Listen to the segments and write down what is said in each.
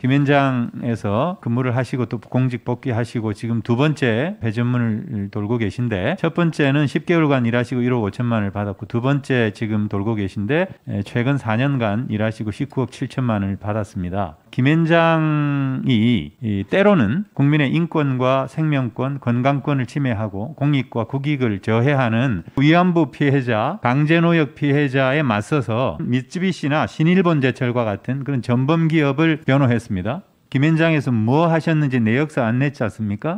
김현장에서 근무를 하시고 또 공직 복귀하시고 지금 두 번째 배전문을 돌고 계신데 첫 번째는 10개월간 일하시고 1억 5천만을 받았고 두 번째 지금 돌고 계신데 최근 4년간 일하시고 19억 7천만을 받았습니다. 김앤장이 때로는 국민의 인권과 생명권, 건강권을 침해하고 공익과 국익을 저해하는 위안부 피해자, 강제노역 피해자에 맞서서 미쯔비시나 신일본제철과 같은 그런 전범 기업을 변호했습니다. 김앤장에서 뭐 하셨는지 내 역사 안 냈지 않습니까?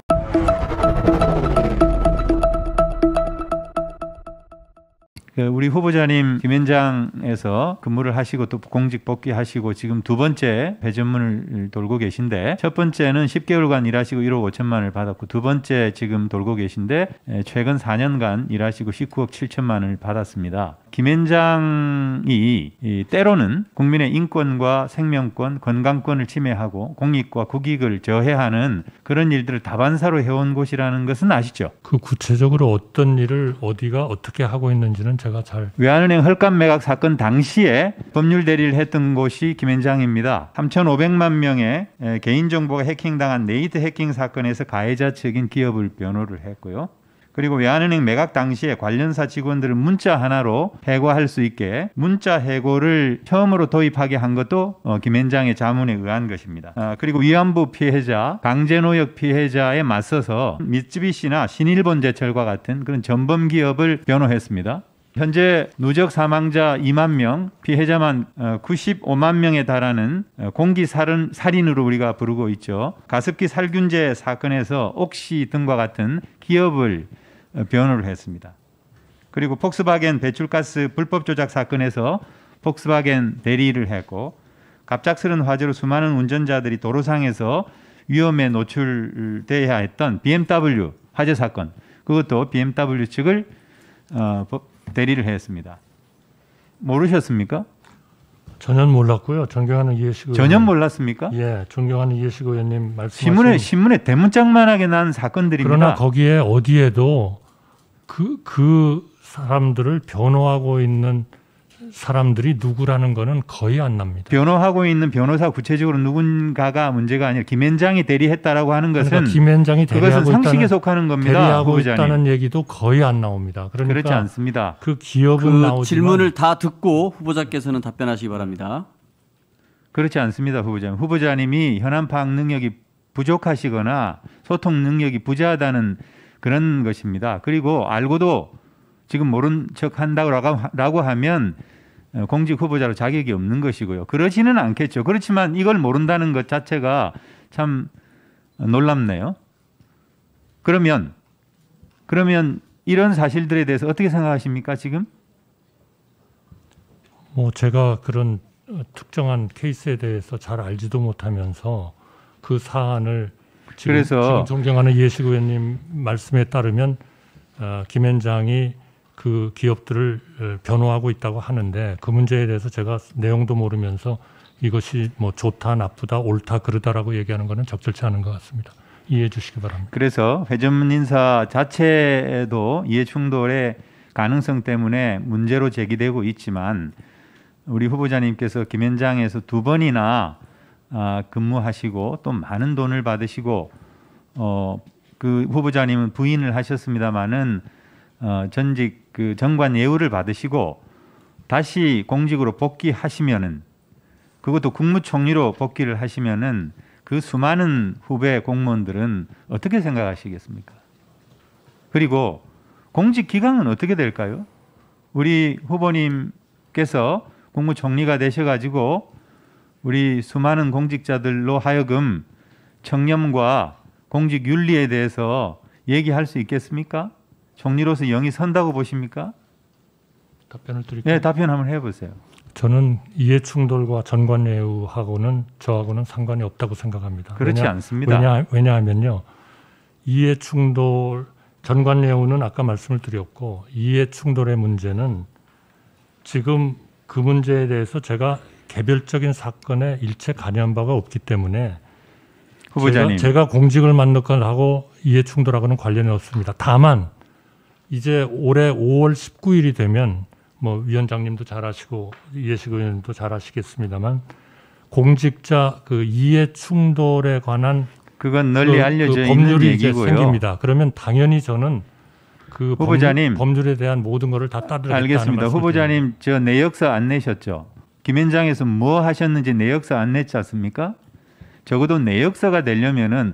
그 우리 후보자님 김현장에서 근무를 하시고 또 공직 복귀하시고 지금 두 번째 배전문을 돌고 계신데 첫 번째는 10개월간 일하시고 1억 5천만을 받았고 두 번째 지금 돌고 계신데 최근 4년간 일하시고 19억 7천만을 받았습니다. 김현장이 때로는 국민의 인권과 생명권, 건강권을 침해하고 공익과 국익을 저해하는 그런 일들을 다반사로 해온 곳이라는 것은 아시죠? 그 구체적으로 어떤 일을 어디가 어떻게 하고 있는지는 제가 제가 잘 외환은행 헐값 매각 사건 당시에 법률 대리를 했던 곳이 김현장입니다. 3,500만 명의 개인정보가 해킹당한 네이트 해킹 사건에서 가해자 측인 기업을 변호를 했고요. 그리고 외환은행 매각 당시에 관련사 직원들을 문자 하나로 해고할 수 있게 문자 해고를 처음으로 도입하게 한 것도 어, 김현장의 자문에 의한 것입니다. 아, 그리고 위안부 피해자, 강제노역 피해자에 맞서서 미쯔비시나 신일본제철과 같은 그런 전범 기업을 변호했습니다. 현재 누적 사망자 2만 명, 피해자만 95만 어, 명에 달하는 어, 공기 살은 살인으로 우리가 부르고 있죠. 가습기 살균제 사건에서 옥시 등과 같은 기업을 어, 변호를 했습니다. 그리고 폭스바겐 배출가스 불법 조작 사건에서 폭스바겐 대리를 했고 갑작스런 화재로 수많은 운전자들이 도로상에서 위험에 노출돼야 했던 BMW 화재 사건 그것도 BMW 측을 어, 대리를 했습니다. 모르셨습니까? 전혀 몰랐고요. 존경하는 이해식 의원. 전 몰랐습니까? 예, 존경하는 이해식 의원님 말씀. 신문에 신문에 대문짝만하게 난 사건들입니다. 그러나 거기에 어디에도 그그 그 사람들을 변호하고 있는 사람들이 누구라는 거는 거의 안 납니다. 변호하고 있는 변호사 구체적으로 누군가가 문제가 아니라 김현장이 대리했다라고 하는 그러니까 것은 그러니까 김현장이 대리하고 그것은 상식에 있다는, 속하는 겁니다. 대리하고 후보자님. 있다는 얘기도 거의 안 나옵니다. 그러니까 그렇지 않습니다. 그 기업은 그 나오지만 질문을 다 듣고 후보자께서는 답변하시기 바랍니다. 그렇지 않습니다, 후보자님. 후보자님이 현안 파악 능력이 부족하시거나 소통 능력이 부재하다는 그런 것입니다. 그리고 알고도 지금 모른 척 한다고 라고 하면 어, 공직 후보자로 자격이 없는 것이고요. 그러지는 않겠죠. 그렇지만 이걸 모른다는 것 자체가 참 놀랍네요. 그러면 그러면 이런 사실들에 대해서 어떻게 생각하십니까 지금? 뭐 제가 그런 특정한 케이스에 대해서 잘 알지도 못하면서 그 사안을 지금, 그래서 지금 존경하는 예식 의원님 말씀에 따르면 어, 아, 김위장이 그 기업들을 변호하고 있다고 하는데 그 문제에 대해서 제가 내용도 모르면서 이것이 뭐 좋다, 나쁘다, 옳다, 그르다라고 얘기하는 것은 적절치 않은 것 같습니다. 이해해 주시기 바랍니다. 그래서 회전문인사 자체도 이해충돌의 가능성 때문에 문제로 제기되고 있지만 우리 후보자님께서 김현장에서 두 번이나 아, 근무하시고 또 많은 돈을 받으시고 어, 그 후보자님은 부인을 하셨습니다마는 어, 전직 그 정관 예우를 받으시고 다시 공직으로 복귀하시면은 그것도 국무총리로 복귀를 하시면은 그 수많은 후배 공무원들은 어떻게 생각하시겠습니까? 그리고 공직 기간은 어떻게 될까요? 우리 후보님께서 국무총리가 되셔가지고 우리 수많은 공직자들로 하여금 청렴과 공직 윤리에 대해서 얘기할 수 있겠습니까? 총리로서 영이 선다고 보십니까? 답변을 드릴게요. 네, 답변 한번 해보세요. 저는 이해 충돌과 전관예우하고는 저하고는 상관이 없다고 생각합니다. 그렇지 왜냐, 않습니다. 왜냐, 왜냐하면요, 이해 충돌 전관예우는 아까 말씀을 드렸고 이해 충돌의 문제는 지금 그 문제에 대해서 제가 개별적인 사건에 일체 관여한 바가 없기 때문에 후보자님. 제가, 제가 공직을 만든 건하고 이해 충돌하고는 관련이 없습니다. 다만 이제 올해 5월 19일이 되면 뭐 위원장님도 잘 아시고 예식 의원님도 잘 아시겠습니다만 공직자 그 이해 충돌에 관한 그건 널리 그, 알려져 그 법률이 얘기고요. 이제 생깁니다. 그러면 당연히 저는 그 후보자님 법률, 에 대한 모든 것을 다 따르겠다는 알겠습니다. 후보자님 저 내역서 안 내셨죠? 김현장에서 뭐 하셨는지 내역서 안 냈지 않습니까? 적어도 내역서가 되려면은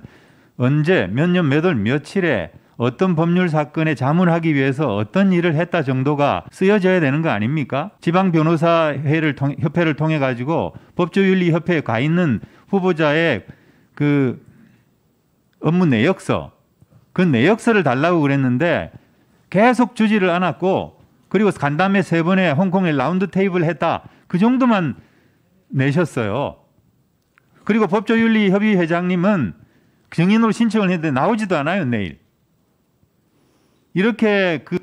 언제 몇 년 몇 월 며칠에 어떤 법률 사건에 자문하기 위해서 어떤 일을 했다 정도가 쓰여져야 되는 거 아닙니까? 지방 변호사 회를 통, 협회를 통해 가지고 법조윤리 협회에 가 있는 후보자의 그 업무 내역서 그 내역서를 달라고 그랬는데 계속 주지를 않았고 그리고 간담회 세 번에 홍콩에 라운드 테이블 했다 그 정도만 내셨어요. 그리고 법조윤리협의회장님은 증인으로 신청을 했는데 나오지도 않아요 내일. 이렇게 그